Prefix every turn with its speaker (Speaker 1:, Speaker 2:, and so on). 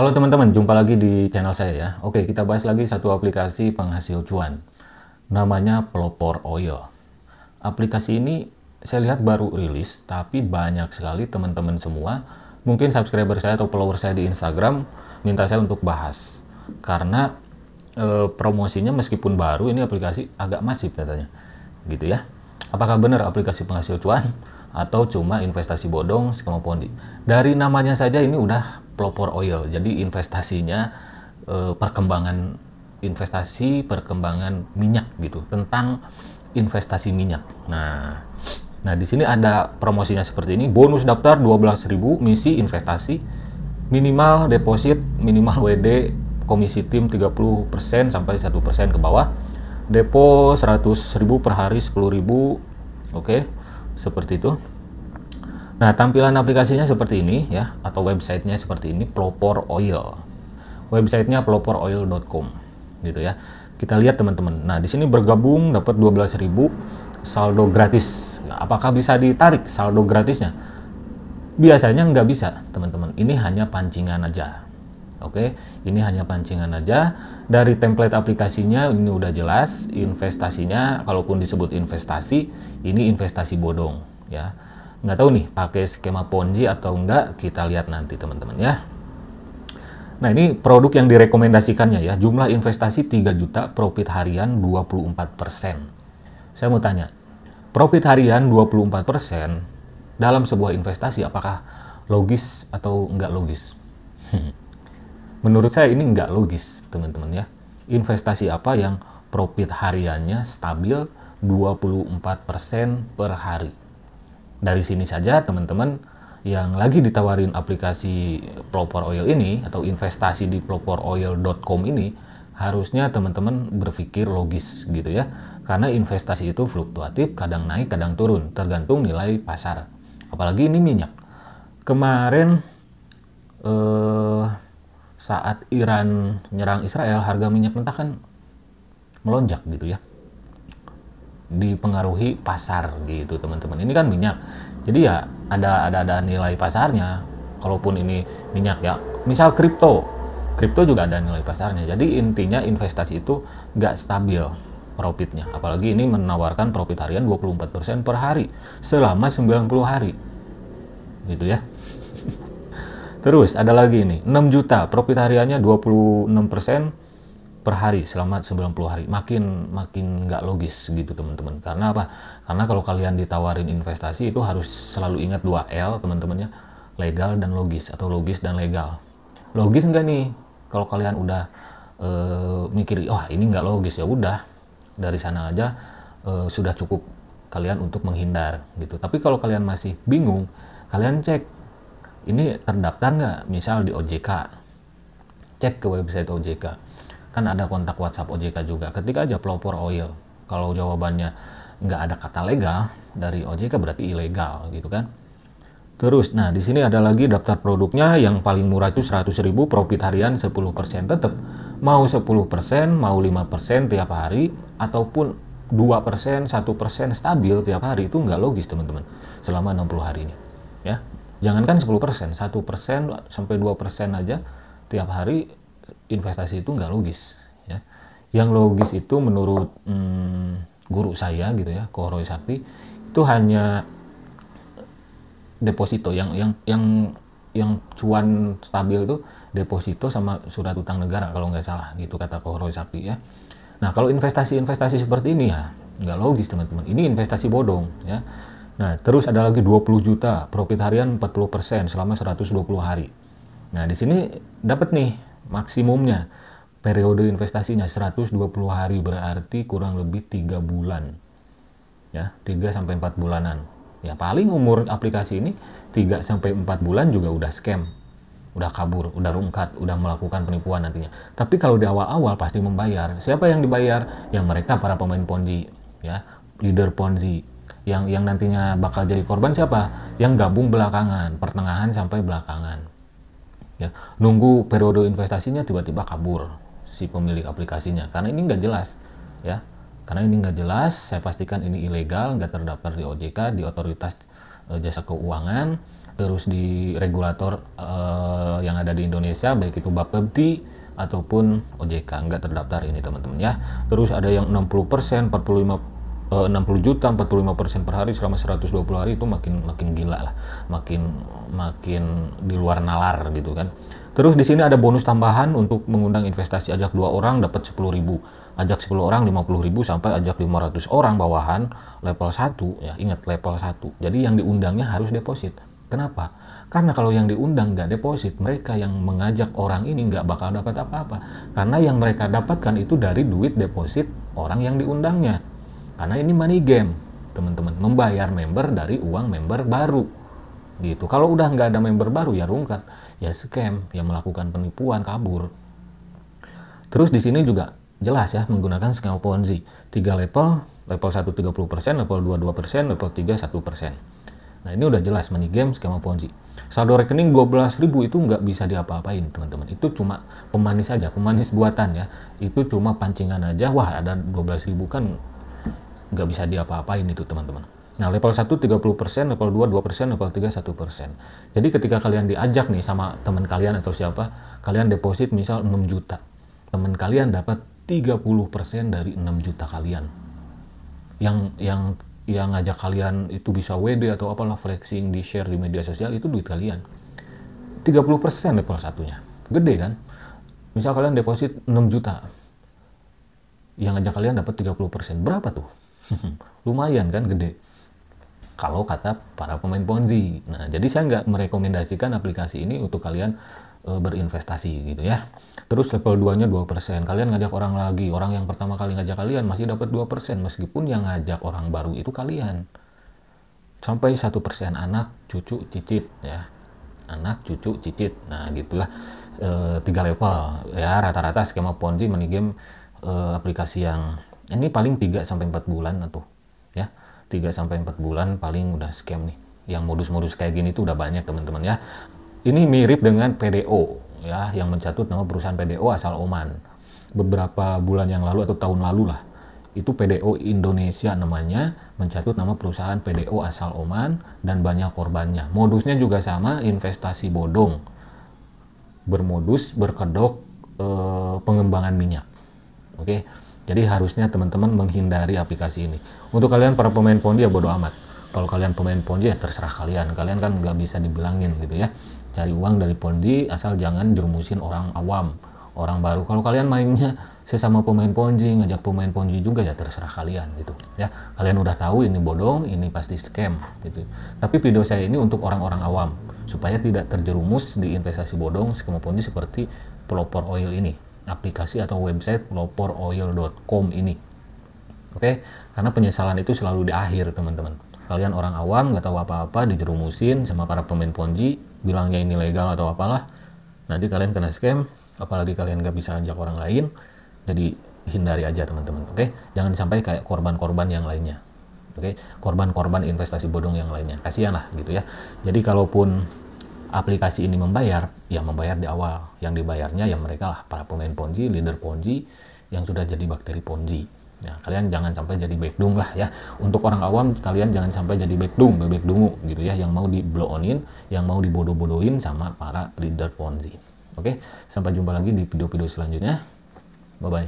Speaker 1: Halo teman-teman, jumpa lagi di channel saya ya. Oke, kita bahas lagi satu aplikasi penghasil cuan. Namanya Pelopor Oil. Aplikasi ini saya lihat baru rilis, tapi banyak sekali teman-teman semua, mungkin subscriber saya atau follower saya di Instagram, minta saya untuk bahas. Karena e, promosinya meskipun baru, ini aplikasi agak masif katanya. Gitu ya. Apakah benar aplikasi penghasil cuan? Atau cuma investasi bodong skema pondi? Dari namanya saja ini udah pelopor oil. Jadi investasinya eh, perkembangan investasi perkembangan minyak gitu tentang investasi minyak. Nah, nah di sini ada promosinya seperti ini. Bonus daftar 12.000 misi investasi minimal deposit minimal WD komisi tim 30% sampai 1% ke bawah. Depo 100.000 per hari 10.000. Oke. Okay. Seperti itu. Nah, tampilan aplikasinya seperti ini ya, atau websitenya seperti ini, Plopor Oil. Websitenya ploporoil.com gitu ya. Kita lihat teman-teman. Nah, di sini bergabung dapat 12.000 saldo gratis. Nah, apakah bisa ditarik saldo gratisnya? Biasanya nggak bisa, teman-teman. Ini hanya pancingan aja. Oke, ini hanya pancingan aja. Dari template aplikasinya ini udah jelas investasinya kalaupun disebut investasi, ini investasi bodong ya nggak tahu nih pakai skema ponzi atau enggak kita lihat nanti teman-teman ya nah ini produk yang direkomendasikannya ya jumlah investasi 3 juta profit harian 24% saya mau tanya profit harian 24% dalam sebuah investasi apakah logis atau enggak logis menurut saya ini enggak logis teman-teman ya investasi apa yang profit hariannya stabil 24% per hari dari sini saja teman-teman yang lagi ditawarin aplikasi Proper Oil ini atau investasi di properoil.com ini harusnya teman-teman berpikir logis gitu ya karena investasi itu fluktuatif kadang naik kadang turun tergantung nilai pasar apalagi ini minyak kemarin eh, saat Iran nyerang Israel harga minyak mentah kan melonjak gitu ya dipengaruhi pasar gitu teman-teman ini kan minyak jadi ya ada ada ada nilai pasarnya kalaupun ini minyak ya misal kripto kripto juga ada nilai pasarnya jadi intinya investasi itu nggak stabil profitnya apalagi ini menawarkan profit harian 24% per hari selama 90 hari gitu ya terus ada lagi ini 6 juta profit hariannya 26% per hari selama 90 hari makin makin nggak logis gitu teman-teman karena apa karena kalau kalian ditawarin investasi itu harus selalu ingat 2L teman-temannya legal dan logis atau logis dan legal logis enggak nih kalau kalian udah e, mikir oh ini nggak logis ya udah dari sana aja e, sudah cukup kalian untuk menghindar gitu tapi kalau kalian masih bingung kalian cek ini terdaftar nggak misal di OJK cek ke website OJK kan ada kontak WhatsApp OJK juga ketika aja pelopor oil kalau jawabannya nggak ada kata legal dari OJK berarti ilegal gitu kan terus nah di sini ada lagi daftar produknya yang paling murah itu 100.000 profit harian 10% tetap mau 10% mau 5% tiap hari ataupun 2%, 1% stabil tiap hari itu nggak logis teman-teman selama 60 hari ini ya jangankan 10%, 1% sampai 2% aja tiap hari investasi itu nggak logis ya yang logis itu menurut hmm, guru saya gitu ya Kohroy Sakti itu hanya deposito yang yang yang yang cuan stabil itu deposito sama surat utang negara kalau nggak salah gitu kata Kohroy Sakti ya nah kalau investasi-investasi seperti ini ya nggak logis teman-teman ini investasi bodong ya Nah, terus ada lagi 20 juta, profit harian 40% selama 120 hari. Nah, di sini dapat nih maksimumnya periode investasinya 120 hari berarti kurang lebih 3 bulan. Ya, 3 sampai empat bulanan. Ya paling umur aplikasi ini 3 sampai empat bulan juga udah scam. Udah kabur, udah rungkat, udah melakukan penipuan nantinya. Tapi kalau di awal-awal pasti membayar. Siapa yang dibayar? Yang mereka para pemain ponzi, ya, leader ponzi, yang yang nantinya bakal jadi korban siapa? Yang gabung belakangan, pertengahan sampai belakangan ya nunggu periode investasinya tiba-tiba kabur si pemilik aplikasinya karena ini nggak jelas ya karena ini nggak jelas saya pastikan ini ilegal nggak terdaftar di OJK di otoritas eh, jasa keuangan terus di regulator e, yang ada di Indonesia baik itu Bapepti ataupun OJK nggak terdaftar ini teman-teman ya terus ada yang 60% 45 Eh, enam 60 juta 45% per hari selama 120 hari itu makin makin gila lah makin makin di luar nalar gitu kan terus di sini ada bonus tambahan untuk mengundang investasi ajak dua orang dapat 10 ribu ajak 10 orang 50 ribu sampai ajak 500 orang bawahan level 1 ya ingat level 1 jadi yang diundangnya harus deposit kenapa karena kalau yang diundang nggak deposit mereka yang mengajak orang ini nggak bakal dapat apa-apa karena yang mereka dapatkan itu dari duit deposit orang yang diundangnya karena ini money game, teman-teman. Membayar member dari uang member baru. Gitu. Kalau udah nggak ada member baru ya rungkat, ya scam, ya melakukan penipuan, kabur. Terus di sini juga jelas ya menggunakan skema Ponzi. Tiga level, level 1 30%, level 2 persen level 3 1%. Nah ini udah jelas money game skema Ponzi. Saldo rekening 12.000 itu nggak bisa diapa-apain teman-teman. Itu cuma pemanis aja, pemanis buatan ya. Itu cuma pancingan aja. Wah ada 12.000 kan nggak bisa diapa-apain itu teman-teman. Nah, level 1 30%, level 2 2%, level 3 1%. Jadi ketika kalian diajak nih sama teman kalian atau siapa, kalian deposit misal 6 juta. Teman kalian dapat 30% dari 6 juta kalian. Yang yang yang ngajak kalian itu bisa WD atau apalah flexing di share di media sosial itu duit kalian. 30% level satunya. Gede kan? Misal kalian deposit 6 juta. Yang ngajak kalian dapat 30%. Berapa tuh? Hmm, lumayan kan gede. Kalau kata para pemain Ponzi. Nah, jadi saya nggak merekomendasikan aplikasi ini untuk kalian e, berinvestasi gitu ya. Terus level 2-nya 2%. Kalian ngajak orang lagi. Orang yang pertama kali ngajak kalian masih dapat 2% meskipun yang ngajak orang baru itu kalian. Sampai 1% anak, cucu, cicit ya. Anak, cucu, cicit. Nah, gitulah e, tiga level ya rata-rata skema ponzi mini game e, eh, aplikasi yang ini paling 3 sampai 4 bulan atau ya 3 sampai 4 bulan paling udah scam nih yang modus-modus kayak gini tuh udah banyak teman-teman ya ini mirip dengan PDO ya yang mencatut nama perusahaan PDO asal Oman beberapa bulan yang lalu atau tahun lalu lah itu PDO Indonesia namanya mencatut nama perusahaan PDO asal Oman dan banyak korbannya modusnya juga sama investasi bodong bermodus berkedok eh, pengembangan minyak oke okay? Jadi harusnya teman-teman menghindari aplikasi ini. Untuk kalian para pemain Pondi ya bodo amat. Kalau kalian pemain Pondi ya terserah kalian. Kalian kan nggak bisa dibilangin gitu ya. Cari uang dari Pondi asal jangan jermusin orang awam, orang baru. Kalau kalian mainnya sesama pemain Ponzi, ngajak pemain Ponzi juga ya terserah kalian gitu ya. Kalian udah tahu ini bodong, ini pasti scam gitu. Tapi video saya ini untuk orang-orang awam supaya tidak terjerumus di investasi bodong skema Ponzi seperti pelopor oil ini aplikasi atau website peloporoil.com ini. Oke, karena penyesalan itu selalu di akhir, teman-teman. Kalian orang awam, nggak tahu apa-apa, dijerumusin sama para pemain ponzi, bilangnya ini legal atau apalah. Nanti kalian kena scam, apalagi kalian nggak bisa ajak orang lain. Jadi hindari aja, teman-teman. Oke, jangan sampai kayak korban-korban yang lainnya. Oke, korban-korban investasi bodong yang lainnya. Kasihan lah gitu ya. Jadi kalaupun aplikasi ini membayar, ya membayar di awal. Yang dibayarnya ya mereka lah para pemain ponzi, leader ponzi yang sudah jadi bakteri ponzi. Ya, kalian jangan sampai jadi backdung lah ya. Untuk orang awam kalian jangan sampai jadi backdung, bebek dungu gitu ya yang mau di blow onin, yang mau dibodoh-bodohin sama para leader ponzi. Oke, sampai jumpa lagi di video-video selanjutnya. Bye bye.